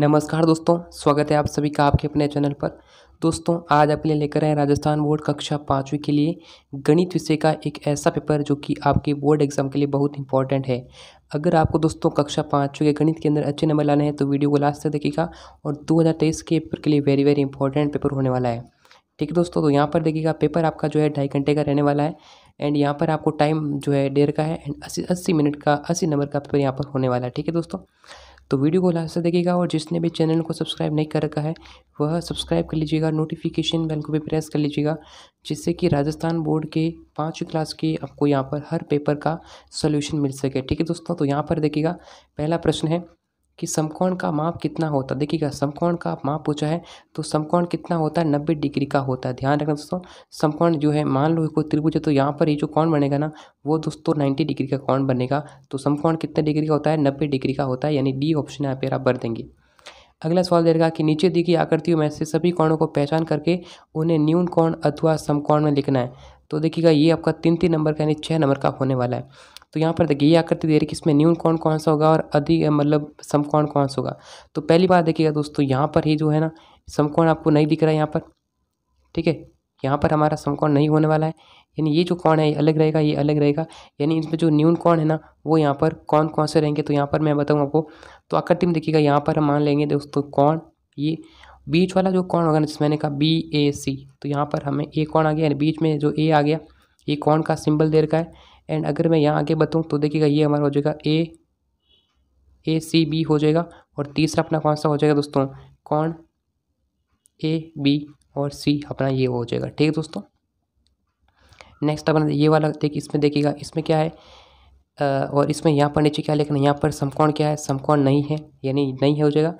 नमस्कार दोस्तों स्वागत है आप सभी का आपके अपने चैनल पर दोस्तों आज आपके लिए लेकर आए राजस्थान बोर्ड कक्षा पाँचवीं के लिए गणित विषय का एक ऐसा पेपर जो कि आपके बोर्ड एग्जाम के लिए बहुत इंपॉर्टेंट है अगर आपको दोस्तों कक्षा पाँचवीं के गणित के अंदर अच्छे नंबर लाने हैं तो वीडियो को लास्ट तक देखिएगा और दो के पेपर के लिए वेरी वेरी इंपॉर्टेंट पेपर होने वाला है ठीक है दोस्तों तो यहाँ पर देखिएगा पेपर आपका जो है ढाई घंटे का रहने वाला है एंड यहाँ पर आपको टाइम जो है डेढ़ का है एंड अस्सी अस्सी मिनट का अस्सी नंबर का पेपर यहाँ पर होने वाला है ठीक है दोस्तों तो वीडियो को लास्ट से देखिएगा और जिसने भी चैनल को सब्सक्राइब नहीं कर रखा है वह सब्सक्राइब कर लीजिएगा नोटिफिकेशन बेल को भी प्रेस कर लीजिएगा जिससे कि राजस्थान बोर्ड के पाँच क्लास के आपको यहाँ पर हर पेपर का सोल्यूशन मिल सके ठीक है दोस्तों तो यहाँ पर देखिएगा पहला प्रश्न है कि समकोण का माप कितना होता है देखिएगा समकोण का माप पूछा है तो समकोण कितना होता है नब्बे डिग्री का होता है ध्यान रखना दोस्तों समकोण जो है मान लो कोई त्रिभुज है तो यहाँ पर ये जो कौन बनेगा ना वो दोस्तों नाइन्टी डिग्री का कौन बनेगा तो समकोण कितने डिग्री का होता है नब्बे डिग्री का होता है यानी डी ऑप्शन यहाँ पर आप भर देंगे अगला सवाल देगा कि नीचे दी गई आकृतियों में से सभी कोणों को पहचान करके उन्हें न्यून कोण अथवा समकोण में लिखना है तो देखिएगा ये आपका तीन तीन नंबर का यानी छः नंबर का होने वाला है तो यहाँ पर देखिए ये आकृति दे रही है कि इसमें न्यून कौन कौन सा होगा और अधिक मतलब समकोण कौन सा होगा तो पहली बार देखिएगा दोस्तों यहाँ पर ही जो है ना समकोण आपको नहीं दिख रहा है यहाँ पर ठीक है यहाँ पर हमारा समकोण नहीं होने वाला है यानी ये जो कौन है ये अलग रहेगा ये अलग रहेगा यानी इसमें जो न्यून कौन है ना वो यहाँ पर कौन कौन से रहेंगे तो यहाँ पर मैं बताऊँ आपको तो आकृति में देखिएगा यहाँ पर हम मान लेंगे दोस्तों कौन ये बीच वाला जो कौन होगा ना जिसमें मैंने कहा बी ए सी तो यहाँ पर हमें ए कौन आ गया यानी बीच में जो ए आ गया ये कौन का सिंबल दे रखा है एंड अगर मैं यहाँ आगे बताऊँ तो देखिएगा ये हमारा हो जाएगा ए ए सी बी हो जाएगा और तीसरा अपना कौन सा हो जाएगा दोस्तों कौन ए बी और सी अपना ये हो जाएगा ठीक है दोस्तों नेक्स्ट अपना ये वाला देख इसमें देखिएगा इसमें क्या है आ, और इसमें यहाँ पर नीचे क्या लिखना है यहाँ पर समकोण क्या है समकोण नहीं है यानी नहीं है हो जाएगा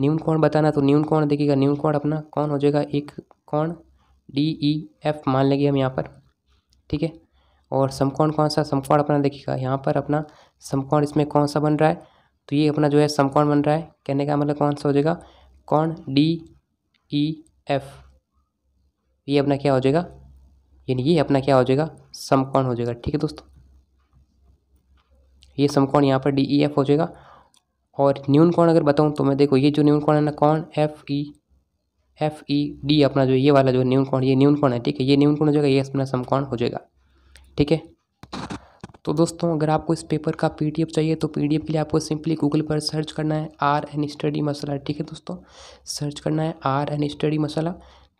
न्यून कोण बताना तो न्यून कोण देखिएगा न्यून कोण अपना कौन हो जाएगा एक कोण डी ई एफ मान लेंगे हम यहाँ पर ठीक है और समकोण कौन सा समकोण अपना देखिएगा यहाँ पर अपना समकोण इसमें कौन सा बन रहा है तो ये अपना जो है समकोण बन रहा है कहने का मतलब कौन सा हो जाएगा कौन डी ई एफ ये अपना क्या हो जाएगा यानी ये अपना क्या हो जाएगा समकोण हो जाएगा ठीक है दोस्तों ये समकोण यहाँ पर डी ई एफ हो जाएगा और न्यून कौन अगर बताऊँ तो मैं देखो ये जो न्यून कौन है ना कौन F E F E D अपना जो ये वाला जो न्यून कौन ये न्यून कौन है ठीक है ये न्यून कौन हो जाएगा ये अपना कौन हो जाएगा ठीक है तो दोस्तों अगर आपको इस पेपर का पीडीएफ चाहिए तो पीडीएफ के लिए आपको सिंपली गूगल पर सर्च करना है आर एन स्टडी मसाला ठीक है दोस्तों सर्च करना है आर एन स्टडी मसाला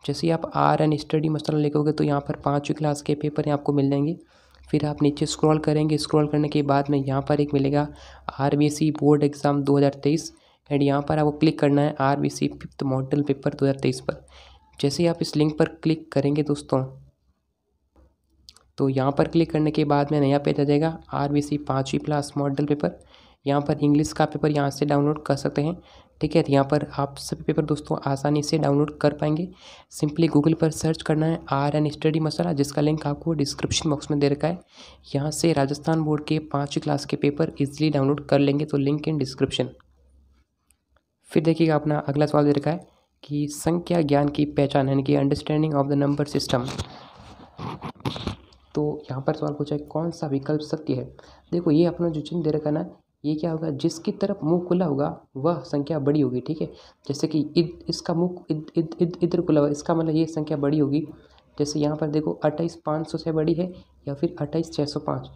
जैसे ही आप आर एन स्टडी मसाला लिखोगे तो यहाँ पर पाँचवीं क्लास के पेपर आपको मिल जाएंगे फिर आप नीचे स्क्रॉल करेंगे स्क्रॉल करने के बाद में यहाँ पर एक मिलेगा आर बोर्ड एग्ज़ाम 2023 एंड यहाँ पर आपको क्लिक करना है R B C fifth model paper 2023 पर जैसे ही आप इस लिंक पर क्लिक करेंगे दोस्तों तो यहाँ पर क्लिक करने के बाद में नया पेज आ जाएगा आर बी सी पाँचवीं प्लस मॉडल पेपर यहाँ पर इंग्लिश का पेपर यहाँ से डाउनलोड कर सकते हैं ठीक है तो यहाँ पर आप सभी पेपर दोस्तों आसानी से डाउनलोड कर पाएंगे सिंपली गूगल पर सर्च करना है आर एन स्टडी मसाला जिसका लिंक आपको डिस्क्रिप्शन बॉक्स में दे रखा है यहाँ से राजस्थान बोर्ड के पाँच क्लास के पेपर ईजिली डाउनलोड कर लेंगे तो लिंक इन डिस्क्रिप्शन फिर देखिएगा अपना अगला सवाल दे रखा है कि संख्या ज्ञान की पहचान यानी कि understanding of the number system तो यहाँ पर सवाल पूछा है कौन सा विकल्प सत्य है देखो ये अपना जो चिन्ह दे रखा ना ये क्या होगा जिसकी तरफ मुंह खुला होगा वह संख्या बड़ी होगी ठीक है जैसे कि इद इसका मुंह इद इद इद इधर खुला होगा इसका मतलब ये संख्या बड़ी होगी जैसे यहाँ पर देखो अट्ठाईस पाँच सौ से बड़ी है या फिर अट्ठाईस छः सौ पाँच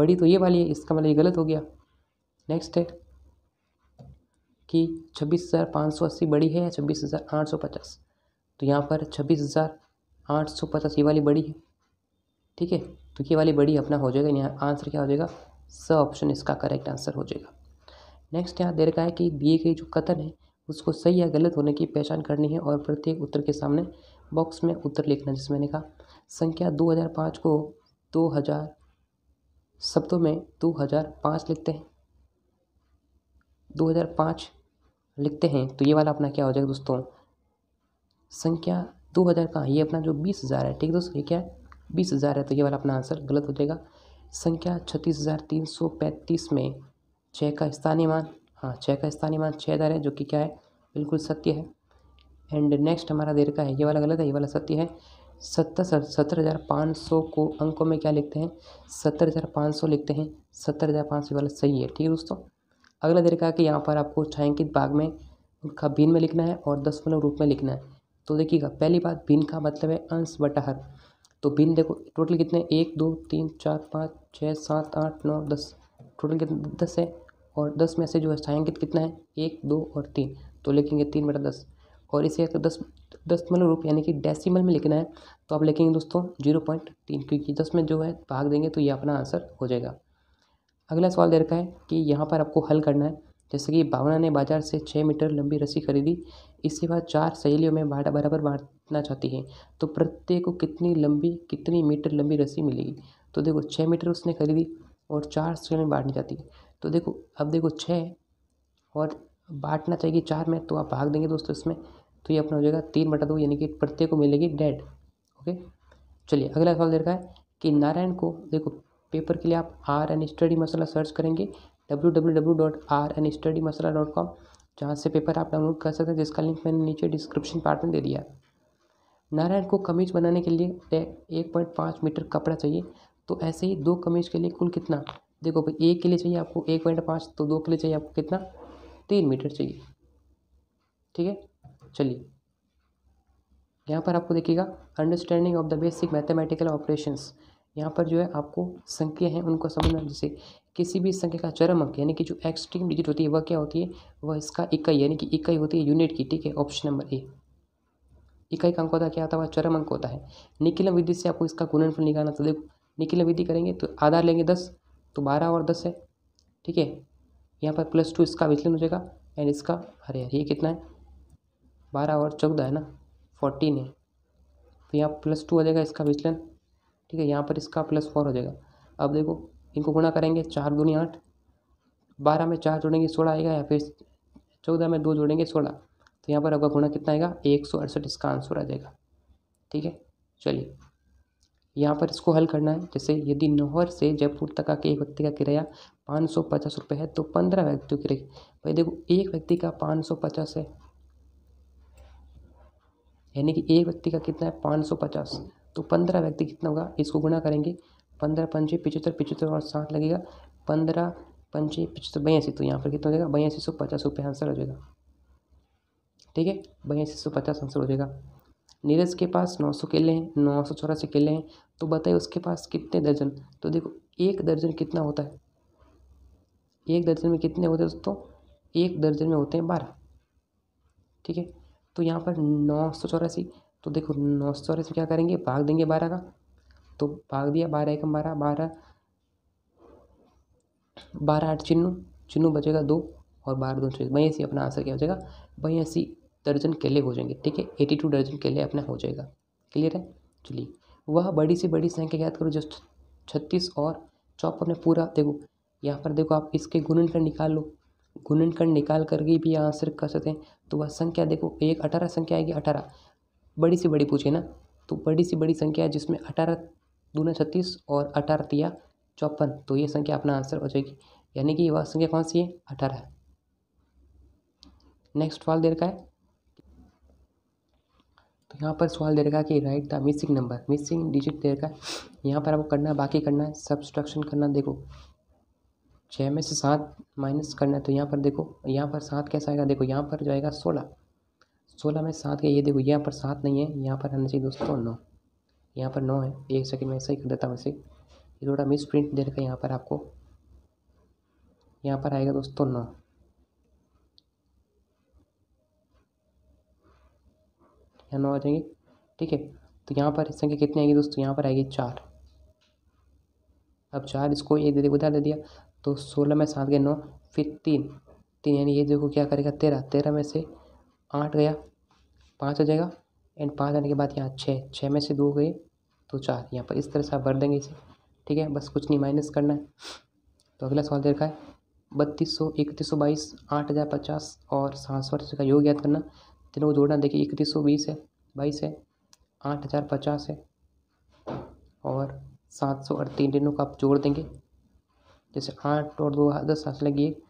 बड़ी तो ये वाली है इसका मतलब ये गलत हो गया नेक्स्ट है कि छब्बीस हज़ार पाँच सौ अस्सी बड़ी है या छब्बीस हज़ार आठ सौ पचास तो यहाँ पर छब्बीस हज़ार आठ सौ पचास ये वाली बड़ी है ठीक है तो ये वाली बड़ी अपना हो जाएगा यहाँ आंसर क्या हो जाएगा स ऑप्शन इसका करेक्ट आंसर हो जाएगा नेक्स्ट यहाँ दे रखा है कि दिए गए जो कथन है उसको सही या गलत होने की पहचान करनी है और प्रत्येक उत्तर के सामने बॉक्स में उत्तर लिखना जिसमें मैंने कहा संख्या 2005 को 2000 शब्दों में 2005 लिखते हैं 2005 लिखते हैं तो ये वाला अपना क्या हो जाएगा दोस्तों संख्या 2000 का ये अपना जो बीस हज़ार है ठीक है दोस्तों ये क्या है बीस हज़ार है तो ये वाला अपना आंसर गलत हो जाएगा संख्या छत्तीस हज़ार तीन सौ पैंतीस में छः का स्थानीय मान हाँ छः का स्थानीय मान छः हज़ार है जो कि क्या है बिल्कुल सत्य है एंड नेक्स्ट हमारा देर का है ये वाला गलत है ये वाला सत्य है सत्तर सत्तर हज़ार पाँच सौ को अंकों में क्या लिखते हैं सत्तर हज़ार पाँच सौ लिखते हैं सत्तर हज़ार पाँच सौ वाला सही है ठीक है दोस्तों अगला देर का है कि यहाँ पर आपको छायांकित भाग में उनका भिन्न में लिखना है और दस रूप में लिखना है तो देखिएगा पहली बात भिन्न का मतलब है अंश बटा तो पिन देखो टोटल कितने एक दो तीन चार पाँच छः सात आठ नौ दस टोटल कितने दस है और दस में से जो है छायांकित कितना है एक दो और तीन तो लिखेंगे तीन बटा दस और इसे अगर तो दस दस दसमलव मतलब रूप यानी कि डेसिमल में लिखना है तो आप लिखेंगे दोस्तों जीरो पॉइंट तीन क्योंकि दस में जो है भाग देंगे तो ये अपना आंसर हो जाएगा अगला सवाल दे रखा है कि यहाँ पर आपको हल करना है जैसे कि भावना ने बाजार से छः मीटर लंबी रस्सी खरीदी इसके बाद चार सहेलियों में बाटा बराबर बांट कितना चाहती है तो प्रत्येक को कितनी लंबी कितनी मीटर लंबी रस्सी मिलेगी तो देखो छः मीटर उसने खरीदी और चार हिस्से में बांटनी चाहती है तो देखो अब देखो छः और बांटना चाहिए चार में तो आप भाग देंगे दोस्तों इसमें तो ये अपना हो जाएगा तीन बटा दो यानी कि प्रत्येक को मिलेगी डेड ओके चलिए अगला सवाल दे है कि नारायण को देखो पेपर के लिए आप R N study Masala search करेंगे W W W dot R N study Masala dot com जहाँ से पेपर आप डाउनलोड कर सकते हैं जिसका लिंक मैंने नीचे डिस्क्रिप्शन पार्ट में दे दिया है नारायण को कमीज बनाने के लिए एक पॉइंट पाँच मीटर कपड़ा चाहिए तो ऐसे ही दो कमीज के लिए कुल कितना देखो भाई एक के लिए चाहिए आपको एक पॉइंट पाँच तो दो के लिए चाहिए आपको कितना तीन मीटर चाहिए ठीक है चलिए यहाँ पर आपको देखिएगा understanding of the basic mathematical operations यहाँ पर जो है आपको संख्या हैं उनको समझना जैसे किसी भी संख्या का चरम अंक यानी कि जो एक्सट्रीम डिजिट होती है वह क्या होती है वह इसका इकाई यानी कि इकाई होती है यूनिट की ठीक है ऑप्शन नंबर ए इकाई का अंक होता है क्या होता है चरम अंक होता है निकिलम विधि से आपको इसका गुणनफल निकालना तो देखो निकिलम विधि करेंगे तो आधार लेंगे दस तो बारह और दस है ठीक है यहाँ पर प्लस टू इसका विचलन हो जाएगा एंड इसका अरे यार ये कितना है बारह और चौदह है ना फोर्टीन है तो यहाँ प्लस टू हो जाएगा इसका विचलन ठीक है यहाँ पर इसका प्लस फोर हो जाएगा अब देखो इनको गुणा करेंगे चार दूनी आठ बारह में चार जोड़ेंगे सोलह आएगा या फिर चौदह में दो जोड़ेंगे सोलह तो यहाँ पर आपका गुणा कितना आएगा एक सौ अड़सठ इसका आंसर आ जाएगा ठीक है चलिए यहाँ पर इसको हल करना है जैसे यदि नोहर से जयपुर तक का एक व्यक्ति का किराया पाँच सौ पचास रुपये है तो पंद्रह व्यक्तियों के भाई देखो एक व्यक्ति का पाँच सौ पचास है यानी कि एक व्यक्ति का कितना है पाँच सौ पचास तो पंद्रह व्यक्ति कितना होगा इसको गुणा करेंगे पंद्रह पंचे पिचहत्तर पिचहत्तर और साठ लगेगा पंद्रह पंचे पिचहत्तर बयासी तो यहाँ पर कितना हो जाएगा बयासी सौ पचास रुपये आंसर हो जाएगा ठीक है बयासी सौ पचास आंसर हो जाएगा नीरज के पास नौ सौ केले हैं नौ सौ चौरासी केले हैं तो बताइए उसके पास कितने दर्जन तो देखो एक दर्जन कितना होता है एक दर्जन में कितने होते हैं दोस्तों एक दर्जन में होते हैं बारह ठीक है तो यहाँ पर नौ सौ चौरासी तो देखो नौ सौ चौरासी क्या करेंगे भाग देंगे बारह का तो भाग दिया बारह एकम बारह बारह बारह आठ चिन्नू चिन्नू बचेगा दो और बारह दो छः बयासी अपना आंसर क्या हो जाएगा बयासी दर्जन केले हो जाएंगे ठीक है एटी टू दर्जन केले अपना हो जाएगा क्लियर है चलिए वह बड़ी से बड़ी संख्या याद करो जो छत्तीस और चौपन है पूरा देखो यहाँ पर देखो आप इसके गुणनखंड निकाल लो गुणनखंड निकाल करके भी आंसर कर सकते हैं तो वह संख्या देखो एक अठारह संख्या आएगी अठारह बड़ी से बड़ी पूछे ना तो बड़ी से बड़ी संख्या है जिसमें अठारह दूना छत्तीस और अठारह तिया चौपन तो ये संख्या अपना आंसर हो जाएगी यानी कि वह संख्या कौन सी है अठारह नेक्स्ट वाल दे रखा है तो यहाँ पर सवाल दे रखा है कि write the missing number missing digit दे रखा है यहाँ पर आपको करना है बाकी करना है सब्सट्रक्शन करना है देखो छः में से सात माइनस करना है तो यहाँ पर देखो यहाँ पर सात कैसा आएगा देखो यहाँ पर जो आएगा सोलह सोलह में सात का ये देखो यहाँ पर सात नहीं है यहाँ पर आना चाहिए दोस्तों नौ यहाँ पर नौ है एक सेकंड में सही कर देता हूँ वैसे ये थोड़ा मिस प्रिंट दे रखा है यहाँ पर आपको यहाँ पर आएगा दोस्तों नौ या नौ आ जाएंगे ठीक है तो यहाँ पर संख्या कितनी आएगी दोस्तों यहाँ पर आएगी चार अब चार इसको ये दे दे उधर दे दिया तो सोलह में सात गए नौ फिर तीन तीन यानी ये देखो क्या करेगा तेरह तेरह में से आठ गया पाँच आ जाएगा एंड पाँच आने के बाद यहाँ छः छः में से दो गए तो चार यहाँ पर इस तरह से आप भर देंगे इसे ठीक है बस कुछ नहीं माइनस करना है तो अगला सवाल देखा है बत्तीस सौ इकतीस सौ बाईस आठ हज़ार पचास और सात सौ का योग याद करना तीनों को जोड़ना देखिए इकतीस सौ बीस है बाईस है आठ हज़ार पचास है और सात सौ और तीन तीनों को आप जोड़ देंगे जैसे आठ और दो दस हंस लगी एक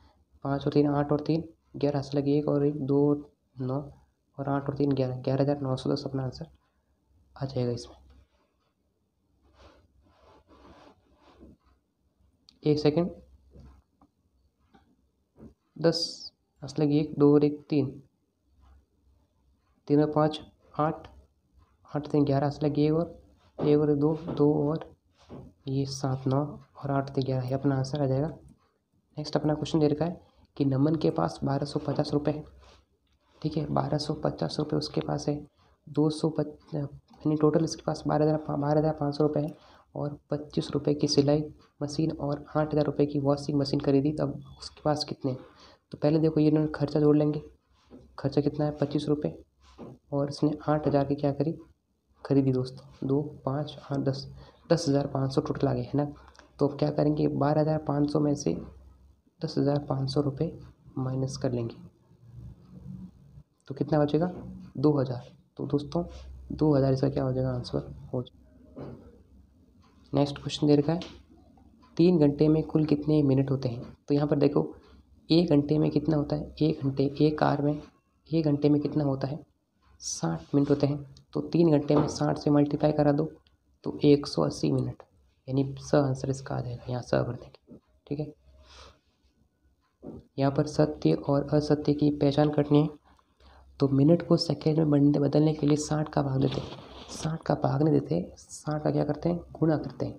पाँच और तीन आठ और तीन ग्यारह हंस लगी एक और एक दो नौ और आठ और तीन ग्यारह ग्यारह हज़ार नौ सौ दस अपना आंसर आ जाएगा इसमें एक सेकेंड दस हंस लगी एक दो और एक तीन तीन और पाँच आठ आठ तीन ग्यारह लगे एक और एक और दो दो और ये सात नौ और आठ तीन ग्यारह ये अपना आंसर आ जाएगा नेक्स्ट अपना क्वेश्चन दे रखा है कि नमन के पास बारह सौ पचास रुपये है ठीक है बारह सौ पचास रुपये उसके पास है दो सौ पच यानी टोटल इसके पास बारह हज़ार बारह हज़ार पाँच सौ रुपये है और पच्चीस रुपये की सिलाई मशीन और आठ हज़ार रुपये की वॉशिंग मशीन खरीदी तब उसके पास कितने तो पहले देखो ये खर्चा जोड़ लेंगे खर्चा कितना है पच्चीस रुपये और इसने आठ हज़ार की क्या करी खरीदी दोस्तों दो पाँच आठ दस दस हज़ार पाँच सौ टोटल आ गए है ना तो क्या करेंगे बारह हज़ार पाँच सौ में से दस हज़ार पाँच सौ रुपये माइनस कर लेंगे तो कितना बचेगा दो हज़ार तो दोस्तों दो हज़ार इसका क्या हो जाएगा आंसर हो जाएगा नेक्स्ट क्वेश्चन दे रखा है तीन घंटे में कुल कितने मिनट होते हैं तो यहाँ पर देखो एक घंटे में कितना होता है एक घंटे एक कार में एक घंटे में कितना होता है साठ मिनट होते हैं तो तीन घंटे में साठ से मल्टीप्लाई करा दो तो एक सौ अस्सी मिनट यानी स आंसर इसका आ जाएगा यहाँ स भर देंगे ठीक है यहाँ पर सत्य और असत्य की पहचान करनी है तो मिनट को सेकेंड में बदलने के लिए साठ का भाग देते हैं साठ का भाग नहीं देते साठ का क्या करते हैं गुणा करते हैं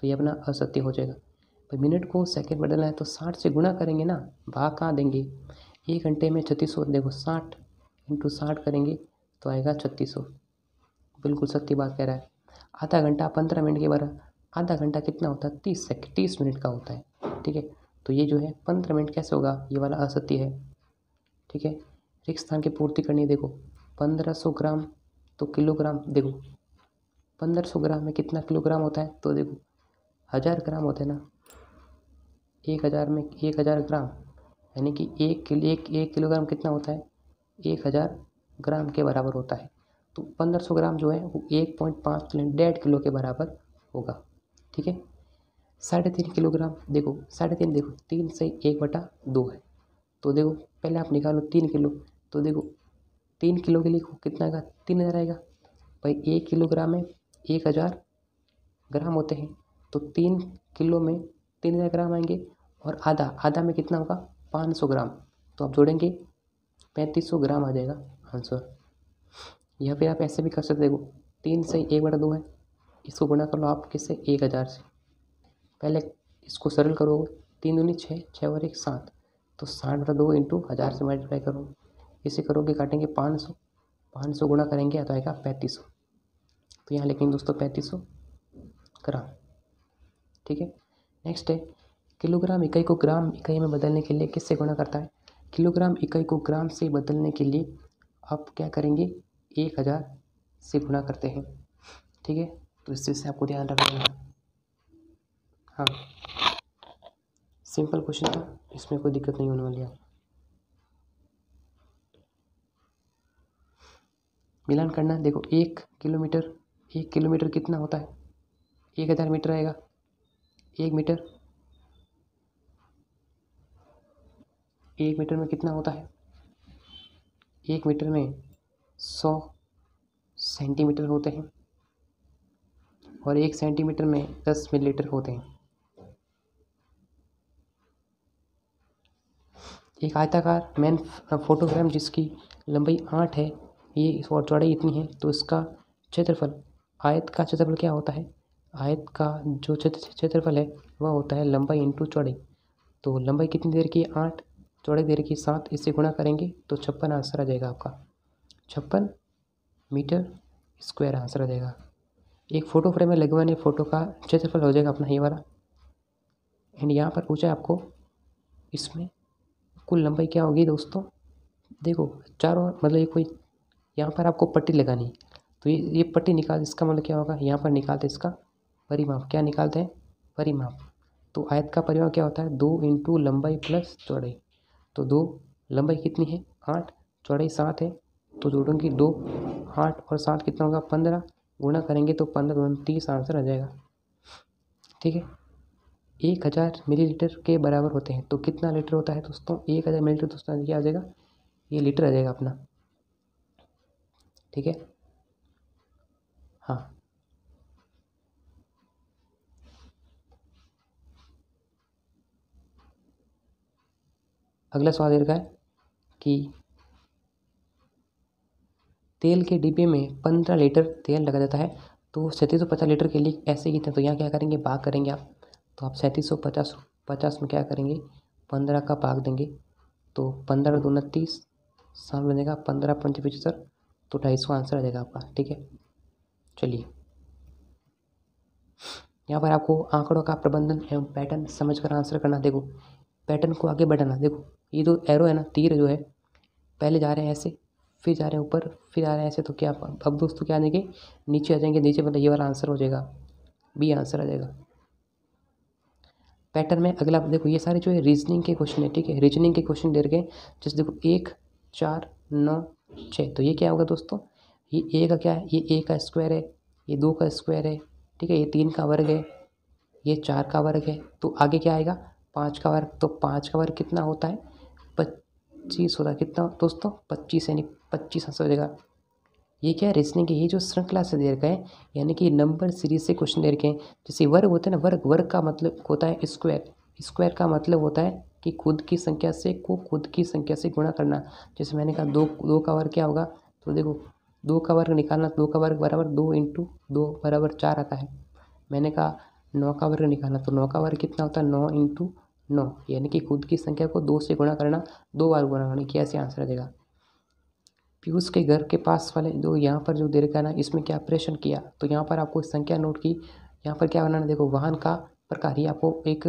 तो ये अपना असत्य हो जाएगा तो मिनट को सेकेंड बदलना है तो साठ से गुणा करेंगे ना भाग कहाँ देंगे एक घंटे में छत्तीस सौ देखो साठ इंटू साठ करेंगे तो आएगा छत्तीस सौ बिल्कुल सत्य बात कह रहा है आधा घंटा पंद्रह मिनट के बारा आधा घंटा कितना होता है तीस सेकेंड तीस मिनट का होता है ठीक है तो ये जो है पंद्रह मिनट कैसे होगा ये वाला असत्य है ठीक है रिक्त स्थान की पूर्ति करनी है देखो पंद्रह सौ ग्राम तो किलोग्राम देखो पंद्रह सौ ग्राम में कितना किलोग्राम होता है तो देखो हज़ार ग्राम होता है ना एक हज़ार में एक हज़ार ग्राम यानी कि एक एक एक किलोग्राम कितना होता है एक हज़ार ग्राम के बराबर होता है तो पंद्रह सौ ग्राम जो है वो एक पॉइंट पाँच डेढ़ किलो के बराबर होगा ठीक है साढ़े तीन किलोग्राम देखो साढ़े तीन देखो तीन से एक बटा दो है तो देखो पहले आप निकालो तीन किलो तो देखो तीन किलो के लिए कितना आएगा तीन हज़ार आएगा भाई एक किलोग्राम में एक हज़ार ग्राम होते हैं तो तीन किलो में तीन हज़ार ग्राम आएंगे और आधा आधा में कितना होगा पाँच सौ ग्राम तो आप जोड़ेंगे पैंतीस सौ ग्राम आ जाएगा आंसर या फिर आप ऐसे भी कर सकते हो तीन से एक बटा दो है इसको गुणा कर लो आप किससे एक हज़ार से पहले इसको सरल करोगे तीन दूनी छः छः और एक सात तो साठ बटा दो इंटू हज़ार से मल्टीप्लाई करो इसे करोगे काटेंगे पाँच सौ पाँच सौ गुणा करेंगे तो आएगा पैंतीस सौ तो यहाँ लिखेंगे दोस्तों पैंतीस सौ ग्राम ठीक है नेक्स्ट है किलोग्राम इकाई को ग्राम इकाई में बदलने के लिए किससे गुणा करता है किलोग्राम इकाई को ग्राम से बदलने के लिए आप क्या करेंगे एक हज़ार से गुना करते हैं ठीक है तो इस चीज़ से आपको ध्यान रखना है हाँ सिंपल क्वेश्चन था इसमें कोई दिक्कत नहीं होने वाली है मिलान करना देखो एक किलोमीटर एक किलोमीटर कितना होता है एक हज़ार मीटर आएगा एक मीटर एक मीटर में कितना होता है एक मीटर में सौ सेंटीमीटर होते हैं और एक सेंटीमीटर में दस मिलीलीटर होते हैं एक आयताकार मैन फोटोग्राम जिसकी लंबाई आठ है ये और चौड़ाई इतनी है तो इसका क्षेत्रफल आयत का क्षेत्रफल क्या होता है आयत का जो क्षेत्र क्षेत्रफल है वह होता है लंबाई इंटू चौड़ाई तो लंबाई कितनी देर की आठ थोड़ी देर के साथ इसे गुणा करेंगे तो छप्पन आंसर आ जाएगा आपका छप्पन मीटर स्क्वायर आंसर आ जाएगा एक फ़ोटो फ्रेम में लगवाने फ़ोटो का क्षेत्रफल हो जाएगा अपना ये वाला एंड यहाँ पर पूछा आपको इसमें कुल लंबाई क्या होगी दोस्तों देखो चारों मतलब ये कोई यहाँ पर आपको पट्टी लगानी तो ये ये पट्टी निकाल इसका मतलब क्या होगा यहाँ पर निकालते इसका परिमाप क्या निकालते हैं परिमाप तो आयत का परिमाप क्या होता है दो इंटू लंबाई प्लस चौड़ाई तो दो लंबाई कितनी है आठ चौड़ाई सात है तो की दो आठ और सात कितना होगा पंद्रह गुणा करेंगे तो पंद्रह तीस आंसर आ जाएगा ठीक है एक हज़ार मिलीलीटर के बराबर होते हैं तो कितना लीटर होता है दोस्तों एक हज़ार मिलीलीटर दोस्तों क्या आ जाएगा ये लीटर आ जाएगा अपना ठीक है हाँ अगला सवाल दे रखा है कि तेल के डिब्बे में पंद्रह लीटर तेल लगा जाता है तो सैंतीस सौ पचास लीटर के लिए ऐसे ही तो यहाँ क्या करेंगे भाग करेंगे आप तो आप सैंतीस सौ पचास पचास में क्या करेंगे पंद्रह का भाग देंगे तो पंद्रह दो उनतीस सामने देगा पंद्रह पंच पचहत्तर तो ढाई सौ आंसर आ जाएगा आपका ठीक है चलिए यहाँ पर आपको आंकड़ों का प्रबंधन एवं पैटर्न समझ कर आंसर करना देखो पैटर्न को आगे बढ़ाना देखो ये जो एरो है ना तीर जो है पहले जा रहे हैं ऐसे फिर जा रहे हैं ऊपर फिर आ रहे हैं ऐसे तो क्या अब दोस्तों क्या आने के नीचे आ जाएंगे नीचे मतलब ये वाला आंसर हो जाएगा बी आंसर आ जाएगा पैटर्न में अगला देखो ये सारे जो है रीजनिंग के क्वेश्चन है ठीक है रीजनिंग के क्वेश्चन दे रखे जैसे देखो एक चार नौ छः तो ये क्या होगा दोस्तों ये ए का क्या है ये ए का स्क्वायर है ये दो का स्क्वायर है ठीक है ये तीन का वर्ग है ये चार का वर्ग है तो आगे क्या आएगा पाँच का वर्ग तो पाँच का वर्ग कितना होता है पच्चीस होता है कितना दोस्तों पच्चीस यानी पच्चीस आंसर हो जाएगा ये क्या है रीजनिंग ये जो श्रृंखला से दे रखा है यानी कि नंबर सीरीज से क्वेश्चन दे रखे हैं जैसे वर्ग होता है ना वर्ग वर्ग का मतलब होता है स्क्वायर स्क्वायर का मतलब होता है कि खुद की संख्या से को खुद की संख्या से गुणा करना जैसे मैंने कहा दो दो का वर्ग क्या होगा तो देखो दो का वर्ग निकालना दो का वर्ग बराबर दो इंटू दो बराबर चार आता है मैंने कहा नौ का वर्ग निकालना तो नौ का वर्ग कितना होता है नौ इंटू नौ यानी कि खुद की संख्या को दो से गुणा करना दो बार गुणा करना क्या ऐसे आंसर देगा पीयूष के घर के पास वाले जो यहाँ पर जो दे रखा है ना इसमें क्या ऑपरेशन किया तो यहाँ पर आपको संख्या नोट की यहाँ पर क्या बनाना देखो वाहन का प्रकार ही आपको एक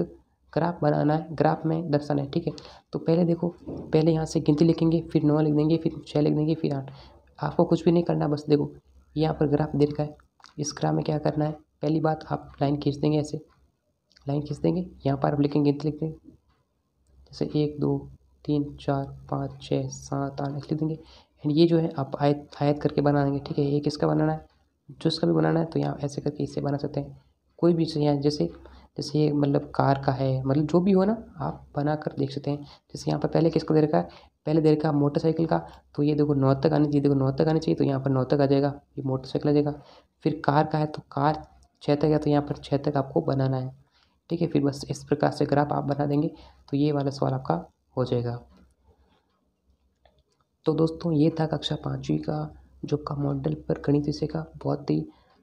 ग्राफ बनाना है ग्राफ में दर्शाना है ठीक है तो पहले देखो पहले यहाँ से गिनती लिखेंगे फिर नौ लिख देंगे फिर छः लिख देंगे फिर आठ आपको कुछ भी नहीं करना बस देखो यहाँ पर ग्राफ दे रखा है इस ग्राफ में क्या करना है पहली बात आप लाइन खींच देंगे ऐसे लाइन खींच देंगे यहाँ पर आप लिखेंगे गिनती लिख देंगे जैसे एक दो तीन चार पाँच छः सात आठ लिख देंगे एंड ये जो है आप आयत आयत करके बना देंगे ठीक है एक इसका बनाना है जो इसका भी बनाना है तो यहाँ ऐसे करके इसे बना सकते हैं कोई भी यहाँ जैसे जैसे ये मतलब कार का है मतलब जो भी हो ना आप बना कर देख सकते हैं जैसे यहाँ पर पहले किसको दे रखा है पहले दे रखा मोटरसाइकिल का तो ये देखो नौ तक आनी चाहिए देखो नौ तक आनी चाहिए तो यहाँ पर नौ तक आ जाएगा ये मोटरसाइकिल आ जाएगा फिर कार का है तो कार छः तक है तो यहाँ पर छः तक आपको बनाना है ठीक है फिर बस इस प्रकार से ग्राफ आप बना देंगे तो ये वाला सवाल आपका हो जाएगा तो दोस्तों ये था कक्षा पाँचवीं का जो का मॉडल पर गणित विषय का बहुत ही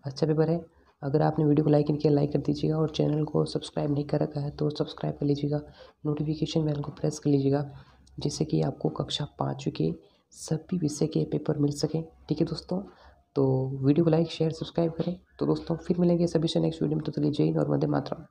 अच्छा पेपर है अगर आपने वीडियो को लाइक नहीं किया लाइक कर दीजिएगा और चैनल को सब्सक्राइब नहीं कर रखा है तो सब्सक्राइब कर लीजिएगा नोटिफिकेशन बेल को प्रेस कर लीजिएगा जिससे कि आपको कक्षा पाँचवीं के सभी विषय के पेपर मिल सकें ठीक है दोस्तों तो वीडियो को लाइक शेयर सब्सक्राइब करें तो दोस्तों फिर मिलेंगे सभी से नेक्स्ट वीडियो में तो चलिए जय और मध्य मात्रा